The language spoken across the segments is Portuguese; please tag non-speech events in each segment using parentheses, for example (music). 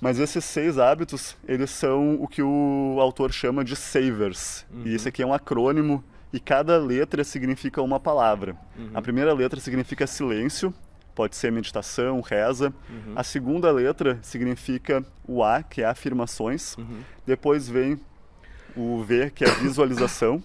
Mas esses seis hábitos, eles são o que o autor chama de savers. Uhum. E isso aqui é um acrônimo e cada letra significa uma palavra. Uhum. A primeira letra significa silêncio, pode ser meditação, reza. Uhum. A segunda letra significa o A, que é afirmações. Uhum. Depois vem o V, que é visualização.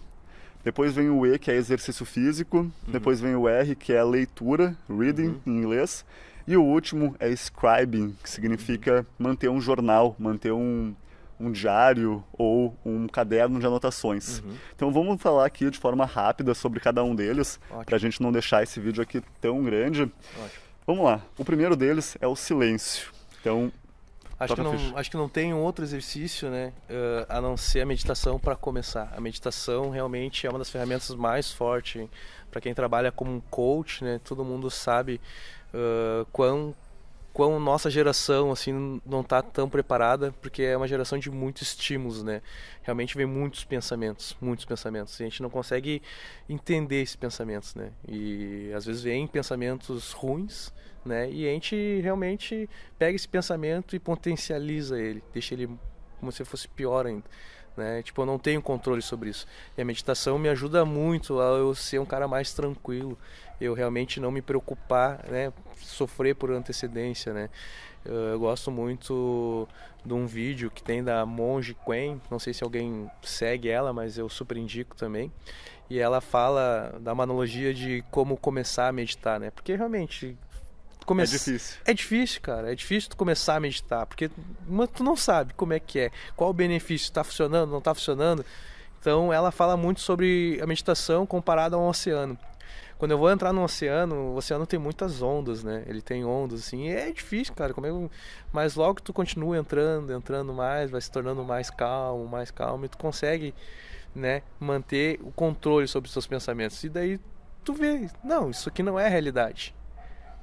Depois vem o E, que é exercício físico. Uhum. Depois vem o R, que é leitura, reading uhum. em inglês. E o último é scribing, que significa manter um jornal, manter um, um diário ou um caderno de anotações. Uhum. Então vamos falar aqui de forma rápida sobre cada um deles, para a gente não deixar esse vídeo aqui tão grande. Ótimo. Vamos lá. O primeiro deles é o silêncio. Então Acho que, não, acho que não tem um outro exercício, né, uh, a não ser a meditação para começar. A meditação realmente é uma das ferramentas mais fortes para quem trabalha como um coach, né? Todo mundo sabe uh, quão, quão nossa geração assim não está tão preparada, porque é uma geração de muitos estímulos, né? Realmente vem muitos pensamentos, muitos pensamentos, e a gente não consegue entender esses pensamentos, né? E às vezes vem pensamentos ruins, né? E a gente realmente pega esse pensamento e potencializa ele, deixa ele como se fosse pior ainda. Né? Tipo, eu não tenho controle sobre isso. E a meditação me ajuda muito a eu ser um cara mais tranquilo eu realmente não me preocupar, né, sofrer por antecedência, né. Eu, gosto muito de um vídeo que tem da Monge Quen, não sei se alguém segue ela, mas eu super indico também. E ela fala da analogia de como começar a meditar, né? Porque realmente Come... É difícil. É difícil, cara. É difícil tu começar a meditar, porque tu não sabe como é que é, qual o benefício, está funcionando, não está funcionando. Então ela fala muito sobre a meditação comparada a um oceano quando eu vou entrar no oceano, o oceano tem muitas ondas, né? Ele tem ondas, assim, é difícil, cara. Como é Mas logo tu continua entrando, entrando mais, vai se tornando mais calmo, mais calmo, e tu consegue, né, manter o controle sobre os seus pensamentos. E daí tu vê, não, isso aqui não é realidade.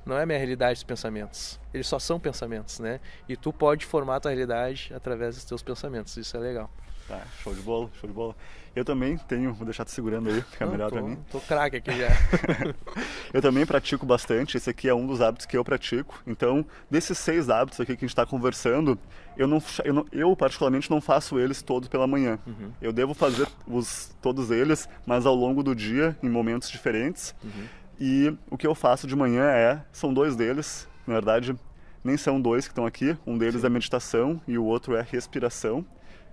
Não é minha realidade os pensamentos. Eles só são pensamentos, né? E tu pode formar a tua realidade através dos teus pensamentos. Isso é legal. Tá, show de bola, show de bola. Eu também tenho, vou deixar te segurando aí, fica Não, melhor para mim. Tô craque aqui já. (laughs) eu também pratico bastante, esse aqui é um dos hábitos que eu pratico. Então, desses seis hábitos aqui que a gente está conversando, eu, não, eu, não, eu, particularmente não faço eles todos pela manhã. Uhum. Eu devo fazer os, todos eles, mas ao longo do dia, em momentos diferentes. Uhum. E o que eu faço de manhã é, são dois deles, na verdade, nem são dois que estão aqui, um deles Sim. é meditação e o outro é respiração.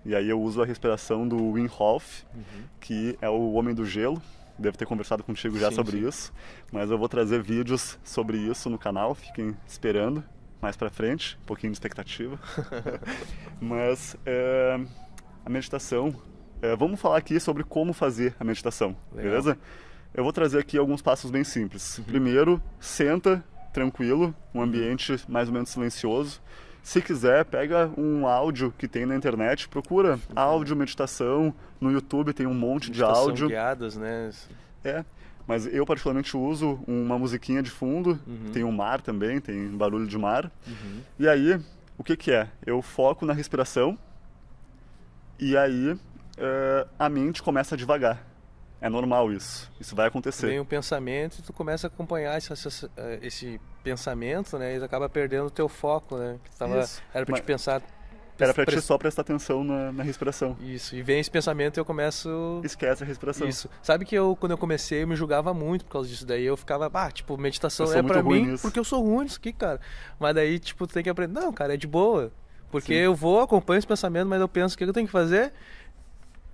E aí eu uso a respiração do Wim Hof, uhum. que é o homem do gelo. Deve ter conversado contigo já sim, sobre sim. isso, mas eu vou trazer vídeos sobre isso no canal, fiquem esperando mais para frente, um pouquinho de expectativa. (laughs) mas é, a meditação, é, vamos falar aqui sobre como fazer a meditação, Legal. beleza? Eu vou trazer aqui alguns passos bem simples. Uhum. Primeiro, senta tranquilo, um ambiente mais ou menos silencioso. Se quiser, pega um áudio que tem na internet, procura áudio meditação, no YouTube tem um monte meditação de áudio. guiadas, né? É, mas eu particularmente uso uma musiquinha de fundo, uhum. tem um mar também, tem barulho de mar. Uhum. E aí, o que que é? Eu foco na respiração e aí eh, a mente começa a devagar. É normal isso. Isso vai acontecer. Vem um pensamento e tu começa a acompanhar esse, esse, eh, esse pensamento, né? E acaba perdendo o teu foco, né? Que tava, era para te pensar era pra ti só prestar atenção na, na, respiração. Isso, e vem esse pensamento e eu começo. Esquece a respiração. Isso. Sabe que eu, quando eu comecei, eu me julgava muito por causa disso. Daí eu ficava, ah, tipo, meditação é pra mim nisso. porque eu sou ruim nisso aqui, cara. Mas daí, tipo, tu tem que aprender. Não, cara, é de boa. Porque Sim. eu vou, acompanho esse pensamento, mas eu penso o que eu tenho que fazer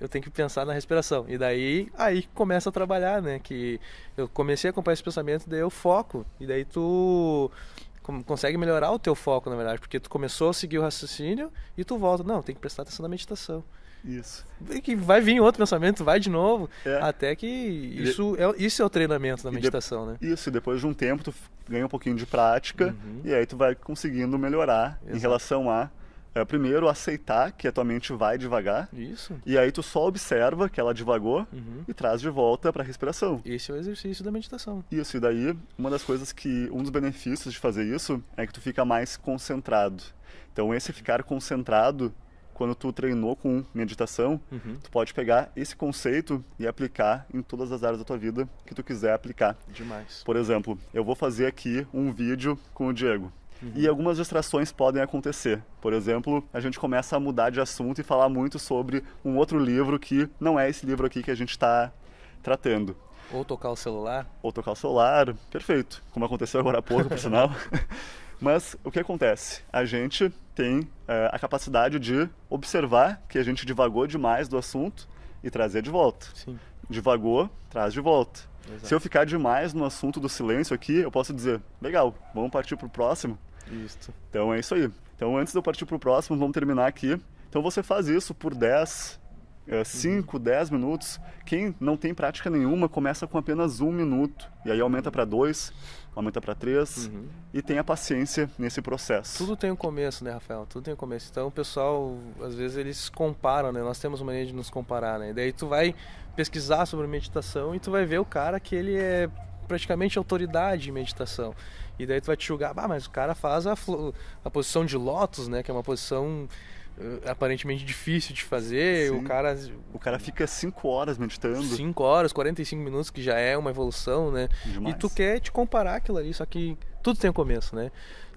eu tenho que pensar na respiração. E daí, aí começa a trabalhar, né? Que eu comecei a acompanhar esse pensamento, daí eu foco. E daí tu consegue melhorar o teu foco, na verdade, porque tu começou a seguir o raciocínio e tu volta. Não, tem que prestar atenção na meditação. Isso. E que vai vir outro pensamento, vai de novo, é. até que isso é, isso é o treinamento da meditação, né? Isso, depois de um tempo tu ganha um pouquinho de prática uhum. e aí tu vai conseguindo melhorar Exato. em relação a é, primeiro, aceitar que a tua mente vai devagar. Isso. E aí tu só observa que ela devagou uhum. e traz de volta para a respiração. Esse é o exercício da meditação. Isso, e daí uma das coisas que. Um dos benefícios de fazer isso é que tu fica mais concentrado. Então, esse ficar concentrado, quando tu treinou com meditação, uhum. tu pode pegar esse conceito e aplicar em todas as áreas da tua vida que tu quiser aplicar. Demais. Por exemplo, eu vou fazer aqui um vídeo com o Diego uhum. e algumas distrações podem acontecer. Por exemplo, a gente começa a mudar de assunto e falar muito sobre um outro livro que não é esse livro aqui que a gente está tratando. Ou tocar o celular. Ou tocar o celular, perfeito. Como aconteceu agora há pouco, por sinal. (laughs) Mas o que acontece? A gente tem uh, a capacidade de observar que a gente divagou demais do assunto e trazer de volta. Sim. Divagou, traz de volta. Exato. Se eu ficar demais no assunto do silêncio aqui, eu posso dizer, legal, vamos partir para o próximo. Isso. Então é isso aí. Então antes de eu partir para o próximo, vamos terminar aqui. Então você faz isso por 10, 5, 10 minutos. Quem não tem prática nenhuma, começa com apenas um minuto. E aí aumenta para dois, aumenta para três. Uhum. E tenha paciência nesse processo. Tudo tem um começo, né, Rafael? Tudo tem um começo. Então o pessoal, às vezes, eles comparam, né? Nós temos mania de nos comparar, né? E daí tu vai pesquisar sobre meditação e tu vai ver o cara que ele é praticamente autoridade em meditação. E daí tu vai te julgar, ah, mas o cara faz a, a posição de lótus, né? Que é uma posição uh, aparentemente difícil de fazer. O cara. O cara fica 5 horas meditando. 5 horas, 45 minutos, que já é uma evolução, né? Demais. E tu quer te comparar aquilo ali, só que tudo tem um começo, né?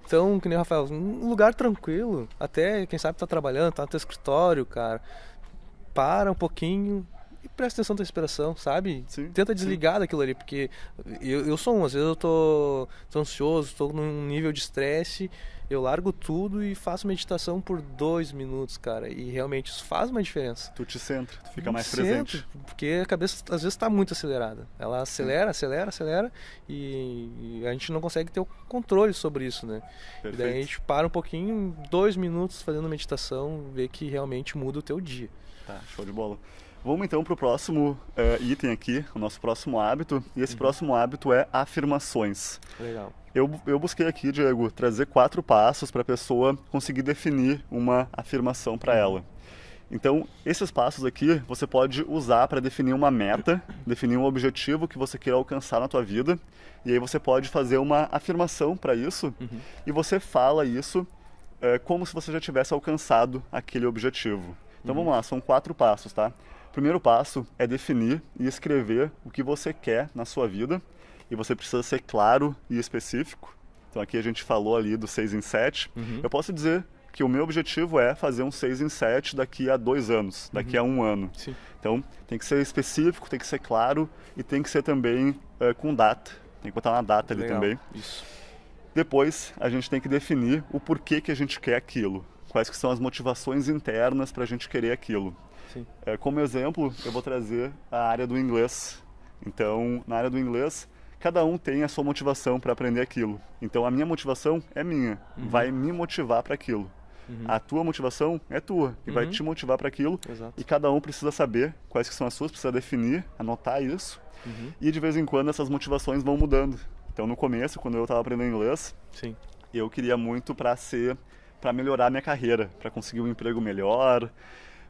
Então, que nem o Rafael, um lugar tranquilo, até quem sabe tá trabalhando, tá no teu escritório, cara. Para um pouquinho, presta atenção na tua respiração, sabe? Sim, Tenta desligar sim. daquilo ali, porque eu, eu sou um, às vezes eu tô, tô ansioso, tô num nível de estresse, eu largo tudo e faço meditação por dois minutos, cara. E realmente isso faz uma diferença. Tu te centra, tu fica mais centro, presente. Porque a cabeça às vezes está muito acelerada. Ela acelera, sim. acelera, acelera e, a gente não consegue ter o controle sobre isso, né? Perfeito. E daí a gente para um pouquinho, dois minutos fazendo meditação, vê que realmente muda o teu dia. Tá, show de bola. Vamos então para o próximo uh, item aqui, o nosso próximo hábito. E esse uhum. próximo hábito é afirmações. Legal. Eu, eu busquei aqui, Diego, trazer quatro passos para a pessoa conseguir definir uma afirmação para uhum. ela. Então, esses passos aqui você pode usar para definir uma meta, definir um objetivo que você quer alcançar na tua vida, e aí você pode fazer uma afirmação para isso, uhum. e você fala isso eh, como se você já tivesse alcançado aquele objetivo. Então, uhum. vamos lá, são quatro passos, tá? primeiro passo é definir e escrever o que você quer na sua vida e você precisa ser claro e específico. Então aqui a gente falou ali do 6 em 7. Uhum. Eu posso dizer que o meu objetivo é fazer um 6 em 7 daqui a dois anos, daqui a uhum. um ano. Sim. Então tem que ser específico, tem que ser claro e tem que ser também eh, com data. Tem que botar uma data Legal. ali também. Isso. Depois a gente tem que definir o porquê que a gente quer aquilo. Quais que são as motivações internas para a gente querer aquilo. É, como exemplo, eu vou trazer a área do inglês. Então, na área do inglês, cada um tem a sua motivação para aprender aquilo. Então, a minha motivação é minha, uhum. vai me motivar para aquilo. Uhum. A tua motivação é tua e uhum. vai te motivar para aquilo. Exato. E cada um precisa saber quais que são as suas, precisa definir, anotar isso. Uhum. E de vez em quando essas motivações vão mudando. Então no começo, quando eu estava aprendendo inglês, Sim. eu queria muito para ser para melhorar minha carreira, para conseguir um emprego melhor,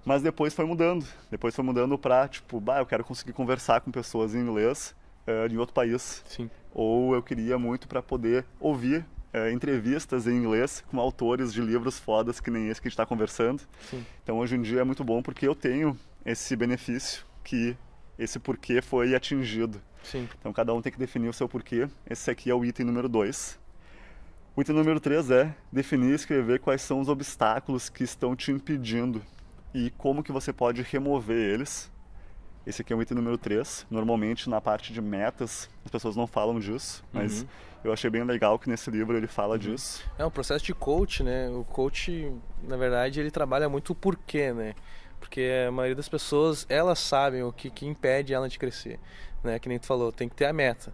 mas depois foi mudando. Depois foi mudando para, tipo, bah, eu quero conseguir conversar com pessoas em inglês uh, eh, em outro país. Sim. Ou eu queria muito para poder ouvir uh, entrevistas em inglês com autores de livros fodas que nem esse que a gente está conversando. Sim. Então hoje em dia é muito bom porque eu tenho esse benefício que esse porquê foi atingido. Sim. Então cada um tem que definir o seu porquê. Esse aqui é o item número 2. O item número 3 é definir e escrever quais são os obstáculos que estão te impedindo e como que você pode remover eles. Esse aqui é o item número 3. Normalmente na parte de metas as pessoas não falam disso, mas uhum. eu achei bem legal que nesse livro ele fala uhum. disso. É um processo de coach, né? O coach, na verdade, ele trabalha muito o porquê, né? Porque a maioria das pessoas, elas sabem o que, que impede ela de crescer, né? Que nem tu falou, tem que ter a meta.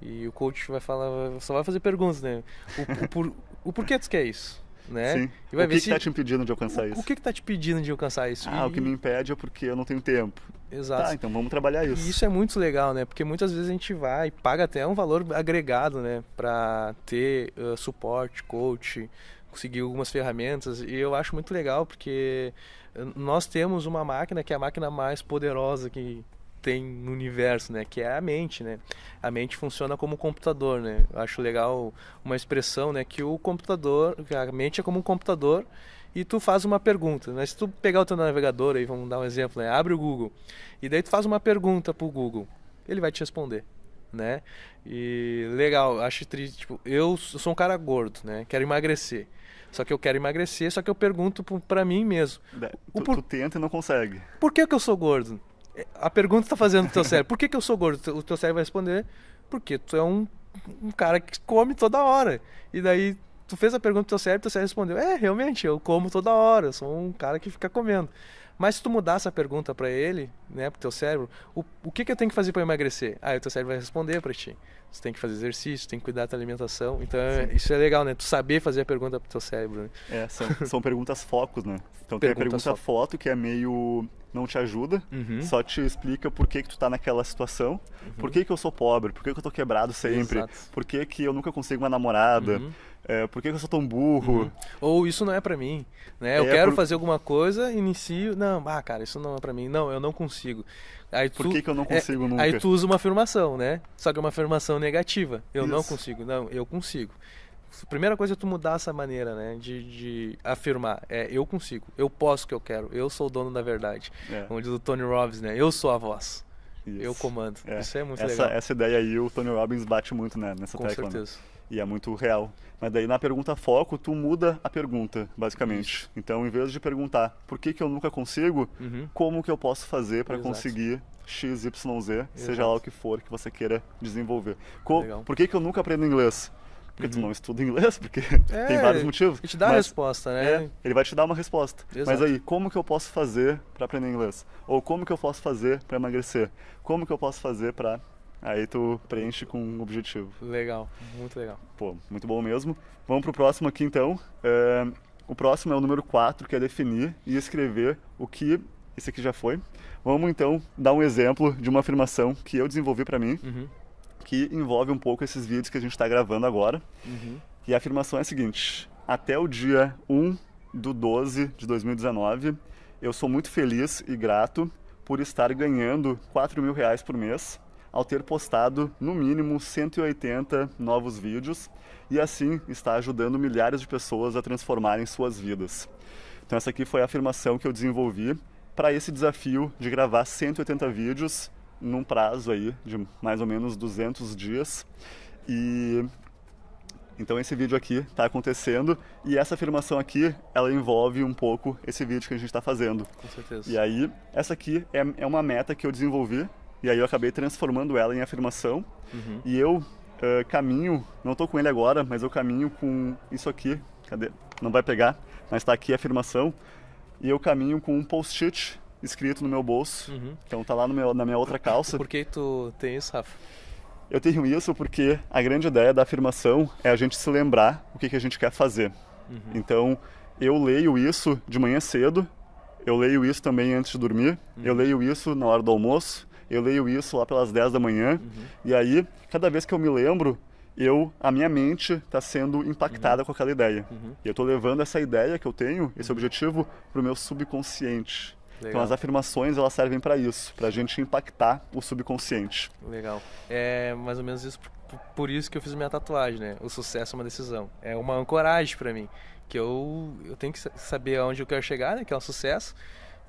E o coach vai falar, só vai fazer perguntas, né? O, o, por, o porquê tu quer isso? né? Sim. E vai o que, ver que se... tá te impedindo de alcançar o, isso? O que, que tá te impedindo de alcançar isso? Ah, e... o que me impede é porque eu não tenho tempo. Exato. Tá, então vamos trabalhar isso. E isso é muito legal, né? Porque muitas vezes a gente vai e paga até um valor agregado, né? Para ter uh, suporte, coach, conseguir algumas ferramentas. E eu acho muito legal porque nós temos uma máquina que é a máquina mais poderosa que tem no universo, né? Que é a mente, né? A mente funciona como um computador, né? Eu acho legal uma expressão, né? Que o computador, a mente é como um computador e tu faz uma pergunta. Né? Se tu pegar o teu navegador aí, vamos dar um exemplo, né? Abre o Google e daí tu faz uma pergunta pro Google, ele vai te responder, né? E legal, acho triste. Tipo, eu sou um cara gordo, né? Quero emagrecer. Só que eu quero emagrecer, só que eu pergunto para mim mesmo. É, por... tu tenta e não consegue. Por que, que eu sou gordo? a pergunta está fazendo o teu cérebro, por que, que eu sou gordo? O teu cérebro vai responder, porque tu é um, um cara que come toda hora. E daí tu fez a pergunta pro teu cérebro, teu cérebro respondeu, é, realmente, eu como toda hora, eu sou um cara que fica comendo. Mas se tu mudar essa pergunta para ele, né, pro teu cérebro, o, o que, que eu tenho que fazer para emagrecer? Aí o teu cérebro vai responder para ti. Você tem que fazer exercício, tem que cuidar da tua alimentação. Então, é, Sim. isso é legal, né? Tu saber fazer a pergunta pro teu cérebro. Né? É, são, (laughs) são perguntas focos, né? Então, tem perguntas a pergunta foco. foto, que é meio não te ajuda, uhum. só te explica por que, que tu tá naquela situação, uhum. por que, que eu sou pobre, por que, que eu tô quebrado sempre, Exato. por que, que eu nunca consigo uma namorada. Uhum é, por que eu sou tão burro? Uhum. Ou isso não é para mim, né? Eu é, quero por... fazer alguma coisa, inicio, não, ah, cara, isso não é para mim, não, eu não consigo. Aí tu, por que, que eu não é, consigo é, nunca? Aí tu usa uma afirmação, né? Só que é uma afirmação negativa. Eu isso. não consigo, não, eu consigo. Primeira coisa é tu mudar essa maneira, né? De, de afirmar, é, eu consigo, eu posso o que eu quero, eu sou o dono da verdade. É. Onde do Tony Robbins, né? Eu sou a voz. Isso. Eu comando. É. Isso é muito essa, legal. Essa ideia aí o Tony Robbins bate muito né, nessa Com tecla. Com né? certeza. Né? E é muito real. Mas daí na pergunta foco, tu muda a pergunta, basicamente. Isso. Então, em vez de perguntar por que, que eu nunca consigo, uhum. como que eu posso fazer para conseguir X, Y, Z, Exato. seja lá o que for que você queira desenvolver. Co por que, que eu nunca aprendo inglês? Porque uhum. tu não estuda inglês, (laughs) porque é, tem vários motivos. Ele te dá a resposta, né? É, ele vai te dar uma resposta. Exato. Mas aí, como que eu posso fazer para aprender inglês? Ou como que eu posso fazer para emagrecer? Como que eu posso fazer para Aí tu preenche com um objetivo. Legal, muito legal. Pô, muito bom mesmo. Vamos pro próximo aqui então. É, o próximo é o número 4, que é definir e escrever o que. Esse aqui já foi. Vamos então dar um exemplo de uma afirmação que eu desenvolvi para mim, uhum. que envolve um pouco esses vídeos que a gente está gravando agora. Uhum. E a afirmação é a seguinte: até o dia 1 do 12 de 2019, eu sou muito feliz e grato por estar ganhando 4 mil reais por mês ao ter postado no mínimo 180 novos vídeos e assim está ajudando milhares de pessoas a transformarem suas vidas. Então essa aqui foi a afirmação que eu desenvolvi para esse desafio de gravar 180 vídeos num prazo aí de mais ou menos 200 dias. E então esse vídeo aqui está acontecendo e essa afirmação aqui, ela envolve um pouco esse vídeo que a gente está fazendo. Com certeza. E aí, essa aqui é, é uma meta que eu desenvolvi e aí eu acabei transformando ela em afirmação. Uhum. E eu uh, caminho, não estou com ele agora, mas eu caminho com isso aqui. Cadê? Não vai pegar, mas está aqui a afirmação. E eu caminho com um post-it escrito no meu bolso. Uhum. Então tá lá meu, na minha outra calça. Por que tu tem isso, Rafa? Eu tenho isso porque a grande ideia da afirmação é a gente se lembrar o que, que a gente quer fazer. Uhum. Então, eu leio isso de manhã cedo, eu leio isso também antes de dormir, uhum. eu leio isso na hora do almoço, eu leio isso lá pelas 10 da manhã, uhum. e aí, cada vez que eu me lembro, eu a minha mente está sendo impactada uhum. com aquela ideia. Uhum. E eu estou levando essa ideia que eu tenho, esse uhum. objetivo, para o meu subconsciente. Então, Legal. Então as afirmações elas servem para isso, para a gente impactar o subconsciente. Legal. É mais ou menos isso por isso que eu fiz minha tatuagem, né? O sucesso é uma decisão. É uma ancoragem para mim, que eu eu tenho que saber aonde eu quero chegar, né? Que é um sucesso.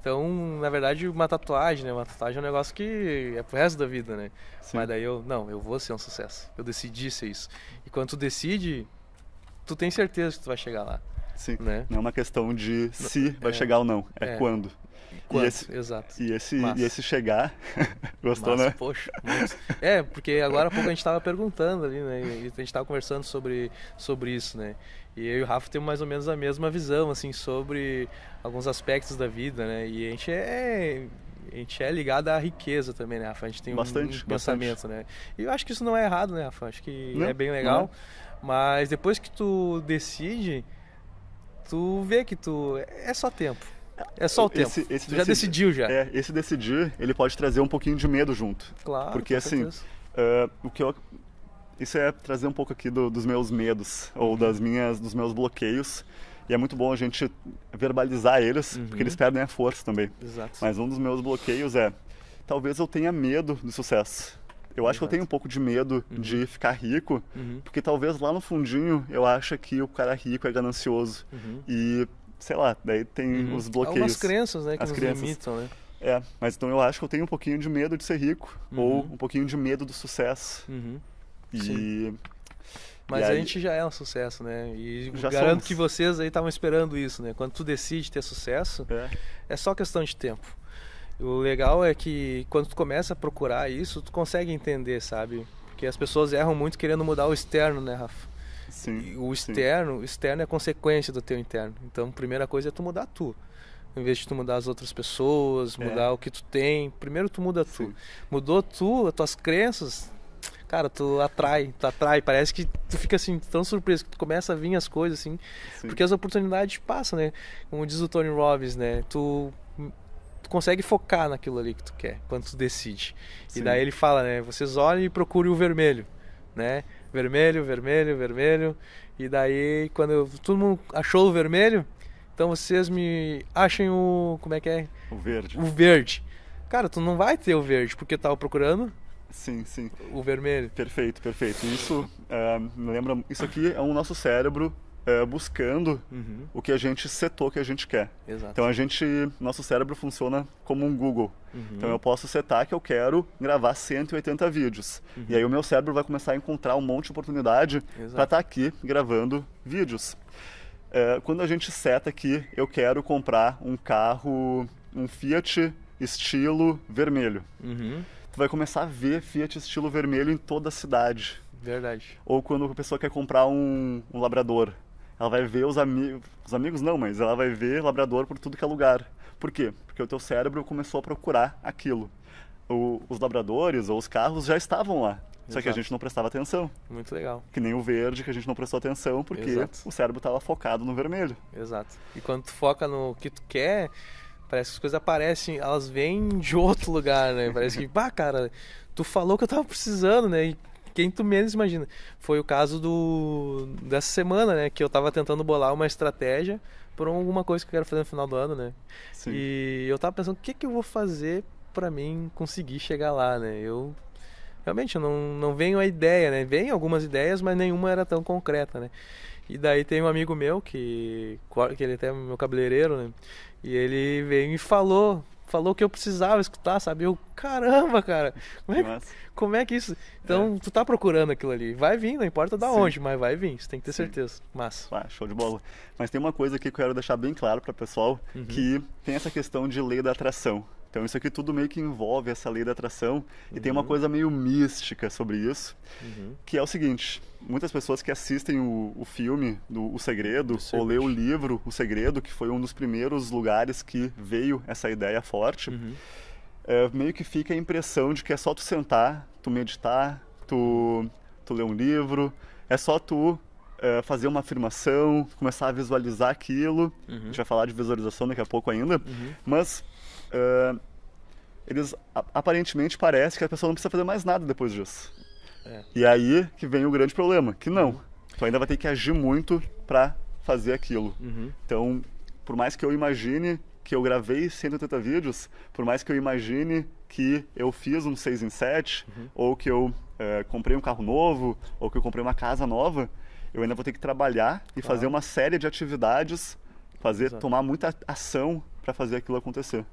Então, na verdade, uma tatuagem, né? Uma tatuagem é um negócio que é pro resto da vida, né? Sim. Mas daí eu, não, eu vou ser um sucesso. Eu decidi ser isso. E quando tu decide, tu tem certeza que tu vai chegar lá. Sim. Né? Não é uma questão de se é, vai chegar ou não, é, é, quando quanto, esse, exato. E esse, e esse chegar, (laughs) gostou, né? Poxa, mas... É, porque agora há pouco a gente estava perguntando ali, né? E a gente estava conversando sobre, sobre isso, né? E eu e o Rafa temos mais ou menos a mesma visão, assim, sobre alguns aspectos da vida, né? E a gente é a gente é ligado à riqueza também, né, Rafa? A gente tem bastante, um pensamento, bastante. né? E eu acho que isso não é errado, né, Rafa? Acho que não, é bem legal. É. Mas depois que tu decide, tu vê que tu é só tempo. É só o tempo. Esse, esse decidi, já decidiu já. É, esse decidir, ele pode trazer um pouquinho de medo junto. Claro. Porque assim, uh, o que eu, isso é trazer um pouco aqui do, dos meus medos ou das minhas, dos meus bloqueios. E é muito bom a gente verbalizar eles, uhum. porque eles perdem a força também. Exato. Mas um dos meus bloqueios é, talvez eu tenha medo do sucesso. Eu acho Exato. que eu tenho um pouco de medo uhum. de ficar rico, uhum. porque talvez lá no fundinho eu acho que o cara rico é ganancioso. Uhum. E sei lá, daí tem uhum. os é bloqueios. Algumas crenças, né, que as nos crianças. limitam, né? É, mas então eu acho que eu tenho um pouquinho de medo de ser rico, uhum. ou um pouquinho de medo do sucesso. Uhum. E... Sim. Mas e aí... a gente já é um sucesso, né? E já garanto somos. que vocês aí estavam esperando isso, né? Quando tu decide ter sucesso, é. é só questão de tempo. O legal é que quando tu começa a procurar isso, tu consegue entender, sabe? Porque as pessoas erram muito querendo mudar o externo, né, Rafa? Sim, o externo, sim. externo é consequência do teu interno. Então, primeira coisa é tu mudar tu. Em vez de tu mudar as outras pessoas, é. mudar é. o que tu tem, primeiro tu muda sim. tu. Mudou tu, as tuas crenças, cara, tu atrai, tu atrai. Parece que tu fica assim, tão surpreso que tu começa a vir as coisas assim. Sim. Porque as oportunidades passam, né? Como diz o Tony Robbins, né? Tu tu consegue focar naquilo ali que tu quer, quando tu decide. Sim. E daí ele fala, né? Vocês olhem e procurem o vermelho, né? vermelho, vermelho, vermelho. E daí, quando eu, todo mundo achou o vermelho, então vocês me achem o. Como é que é? O verde. O verde. Cara, tu não vai ter o verde, porque eu tava procurando. Sim, sim. O vermelho. Perfeito, perfeito. Isso uh, lembra. Isso aqui é o nosso cérebro é, buscando uhum. o que a gente setou que a gente quer. Exato. Então a gente, nosso cérebro funciona como um Google. Uhum. Então eu posso setar que eu quero gravar 180 vídeos. Uhum. E aí o meu cérebro vai começar a encontrar um monte de oportunidade para estar tá aqui gravando vídeos. É, quando a gente seta que eu quero comprar um carro, um Fiat estilo vermelho, uhum. tu vai começar a ver Fiat estilo vermelho em toda a cidade. Verdade. Ou quando a pessoa quer comprar um, um labrador. Ela vai ver os amigos, os amigos não, mas ela vai ver labrador por tudo que é lugar. Por quê? Porque o teu cérebro começou a procurar aquilo. O, os labradores ou os carros já estavam lá. Exato. Só que a gente não prestava atenção. Muito legal. Que nem o verde que a gente não prestou atenção porque Exato. o cérebro estava focado no vermelho. Exato. E quando tu foca no que tu quer, parece que as coisas aparecem, elas vêm de outro lugar, né? Parece que, pá, (laughs) cara, tu falou que eu tava precisando, né? E quem tu menos imagina. Foi o caso do dessa semana, né? Que eu tava tentando bolar uma estratégia por alguma coisa que eu quero fazer no final do ano, né? Sim. E eu tava pensando, o que que eu vou fazer para mim conseguir chegar lá, né? Eu realmente não não venho a ideia, né? Vem algumas ideias, mas nenhuma era tão concreta, né? E daí tem um amigo meu que que ele é até é meu cabeleireiro, né? E ele veio e falou falou que eu precisava escutar, sabe? Eu, caramba, cara, como é que, como é que isso. Então, é. tu tá procurando aquilo ali. Vai vir, não importa da Sim. onde, mas vai vir, você tem que ter Sim. certeza. Mas. Ah, show de bola. Mas tem uma coisa aqui que eu quero deixar bem claro para pessoal, uhum. que tem essa questão de lei da atração. Então isso aqui tudo meio que envolve essa lei da atração uhum. e tem uma uhum. coisa meio mística sobre isso, uhum. que é o seguinte: muitas pessoas que assistem o, o filme do O Segredo ou lê o livro O Segredo, que foi um dos primeiros lugares que veio essa ideia forte, uhum. é, meio que fica a impressão de que é só tu sentar, tu meditar, tu tu ler um livro, é só tu eh, fazer uma afirmação, começar a visualizar aquilo. Uhum. A gente vai falar de visualização daqui a pouco ainda. Uhum. Mas uh, eles aparentemente parece que a pessoa não precisa fazer mais nada depois disso. É. E aí que vem o grande problema, que não. Uhum. Tu ainda vai ter que agir muito para fazer aquilo. Uhum. Então, por mais que eu imagine que eu gravei 180 vídeos, por mais que eu imagine que eu fiz um 6 em 7, uhum. ou que eu é, comprei um carro novo, ou que eu comprei uma casa nova, eu ainda vou ter que trabalhar e claro. fazer uma série de atividades, fazer, Exato. tomar muita ação para fazer aquilo acontecer.